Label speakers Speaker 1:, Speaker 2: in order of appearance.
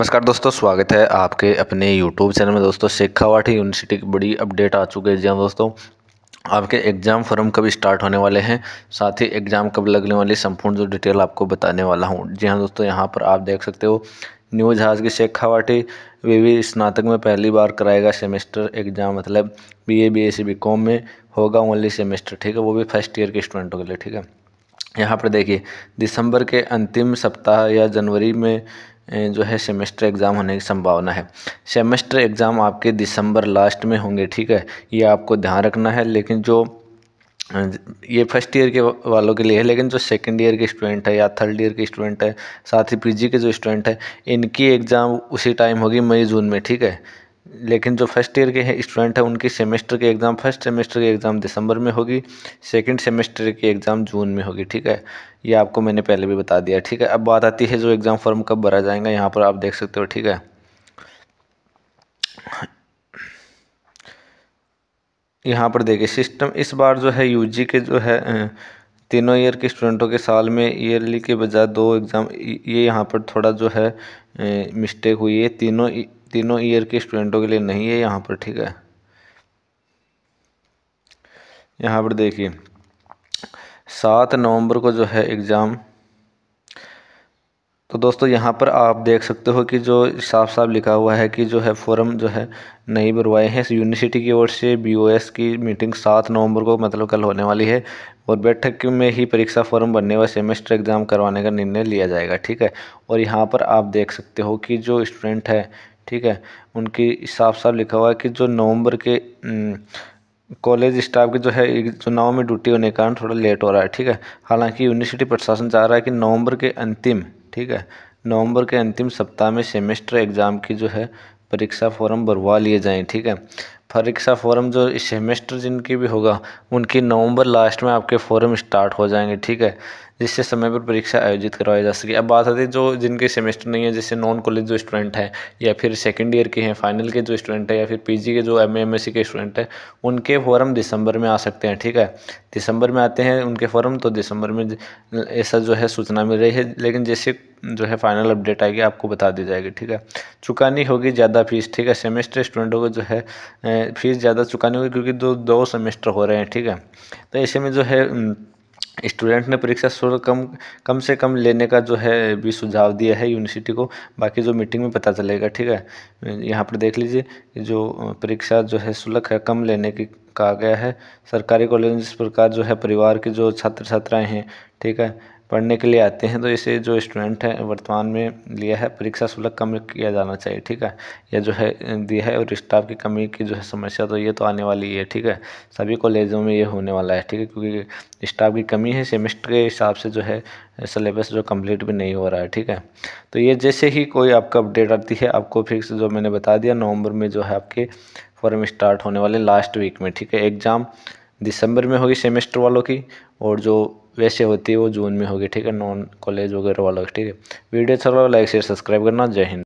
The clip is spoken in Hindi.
Speaker 1: नमस्कार दोस्तों स्वागत है आपके अपने यूट्यूब चैनल में दोस्तों शेखावाठी यूनिवर्सिटी की बड़ी अपडेट आ चुकी है जी हाँ दोस्तों आपके एग्ज़ाम फॉर्म कब स्टार्ट होने वाले हैं साथ ही एग्ज़ाम कब लगने वाली संपूर्ण जो डिटेल आपको बताने वाला हूँ जी हाँ दोस्तों यहाँ पर आप देख सकते हो न्यू जहाज की शेखावाटी वी स्नातक में पहली बार कराएगा सेमेस्टर एग्ज़ाम मतलब B A B S C B com में होगा ओनली सेमेस्टर ठीक है वो भी फर्स्ट ईयर के स्टूडेंटों के लिए ठीक है यहाँ पर देखिए दिसंबर के अंतिम सप्ताह या जनवरी में जो है सेमेस्टर एग्ज़ाम होने की संभावना है सेमेस्टर एग्ज़ाम आपके दिसंबर लास्ट में होंगे ठीक है ये आपको ध्यान रखना है लेकिन जो ये फर्स्ट ईयर के वालों के लिए है लेकिन जो सेकंड ईयर के स्टूडेंट है या थर्ड ईयर के स्टूडेंट है साथ ही पीजी के जो स्टूडेंट है इनकी एग्ज़ाम उसी टाइम होगी मई जून में ठीक है लेकिन जो फर्स्ट ईयर के हैं स्टूडेंट हैं उनकी सेमेस्टर के एग्ज़ाम फर्स्ट सेमेस्टर के एग्ज़ाम दिसंबर में होगी सेकंड सेमेस्टर के एग्ज़ाम जून में होगी ठीक है ये आपको मैंने पहले भी बता दिया ठीक है अब बात आती है जो एग्ज़ाम फॉर्म कब भरा जाएगा यहाँ पर आप देख सकते हो ठीक है यहाँ पर देखिए सिस्टम इस बार जो है यूजी के जो है तीनों ईयर के स्टूडेंटों के साल में ईयरली के बजाय दो एग्ज़ाम ये यहाँ पर थोड़ा जो है मिस्टेक हुई है तीनों तीनों ईयर के स्टूडेंटों के लिए नहीं है यहाँ पर ठीक है यहाँ पर देखिए सात नवंबर को जो है एग्ज़ाम तो दोस्तों यहाँ पर आप देख सकते हो कि जो साफ साफ लिखा हुआ है कि जो है फॉरम जो है नहीं भरवाए हैं यूनिवर्सिटी की ओर से बीओएस की मीटिंग सात नवंबर को मतलब कल होने वाली है और बैठक में ही परीक्षा फॉर्म भरने व सेमेस्टर एग्ज़ाम करवाने का निर्णय लिया जाएगा ठीक है और यहाँ पर आप देख सकते हो कि जो स्टूडेंट है ठीक है उनकी साफ साफ लिखा हुआ है कि जो नवंबर के कॉलेज स्टाफ के जो है चुनाव में ड्यूटी होने के कारण थोड़ा लेट हो रहा है ठीक है हालांकि यूनिवर्सिटी प्रशासन चाह रहा है कि नवंबर के अंतिम ठीक है नवंबर के अंतिम सप्ताह में सेमेस्टर एग्ज़ाम की जो है परीक्षा फॉर्म भरवा लिए जाएँ ठीक है परीक्षा फ़ॉर्म जो इस सेमेस्टर जिनकी भी होगा उनकी नवंबर लास्ट में आपके फ़ॉर्म स्टार्ट हो जाएंगे ठीक है जिससे समय पर परीक्षा आयोजित करवाई जा सके अब बात आती है जो जिनके सेमेस्टर नहीं है जैसे नॉन कॉलेज जो स्टूडेंट हैं या फिर सेकंड ईयर के हैं फाइनल के जो स्टूडेंट हैं या फिर पीजी के जो एम एम एस सी के स्टूडेंट हैं उनके फॉर्म दिसंबर में आ सकते हैं ठीक है दिसंबर में आते हैं उनके फॉर्म तो दिसंबर में ऐसा जो है सूचना मिल रही है लेकिन जैसे जो है फाइनल अपडेट आएगी आपको बता दी जाएगी ठीक है चुकानी होगी ज़्यादा फीस ठीक है सेमेस्टर स्टूडेंटों को जो है फीस ज़्यादा चुकानी होगी क्योंकि दो दो सेमेस्टर हो रहे हैं ठीक है तो ऐसे में जो है स्टूडेंट ने परीक्षा शुल्क कम कम से कम लेने का जो है भी सुझाव दिया है यूनिवर्सिटी को बाकी जो मीटिंग में पता चलेगा ठीक है यहाँ पर देख लीजिए जो परीक्षा जो है शुल्क है कम लेने की कहा गया है सरकारी कॉलेज जिस प्रकार जो है परिवार के जो छात्र छात्राएं हैं ठीक है पढ़ने के लिए आते हैं तो इसे जो स्टूडेंट है वर्तमान में लिया है परीक्षा शुल्क कम किया जाना चाहिए ठीक है यह जो है दिया है और स्टाफ की कमी की जो है समस्या तो ये तो आने वाली है ठीक है सभी कॉलेजों में ये होने वाला है ठीक है क्योंकि स्टाफ की कमी है सेमेस्टर के हिसाब से जो है सिलेबस जो कम्प्लीट भी नहीं हो रहा है ठीक है तो ये जैसे ही कोई आपका अपडेट आती है आपको फिक्स जो मैंने बता दिया नवंबर में जो है आपके फॉर्म स्टार्ट होने वाले लास्ट वीक में ठीक है एग्ज़ाम दिसंबर में होगी सेमेस्टर वालों की और जो वैसे होती है वो जून में होगी ठीक है नॉन कॉलेज वगैरह वाला ठीक है वीडियो अच्छा लगा लाइक शेयर सब्सक्राइब करना जय हिंद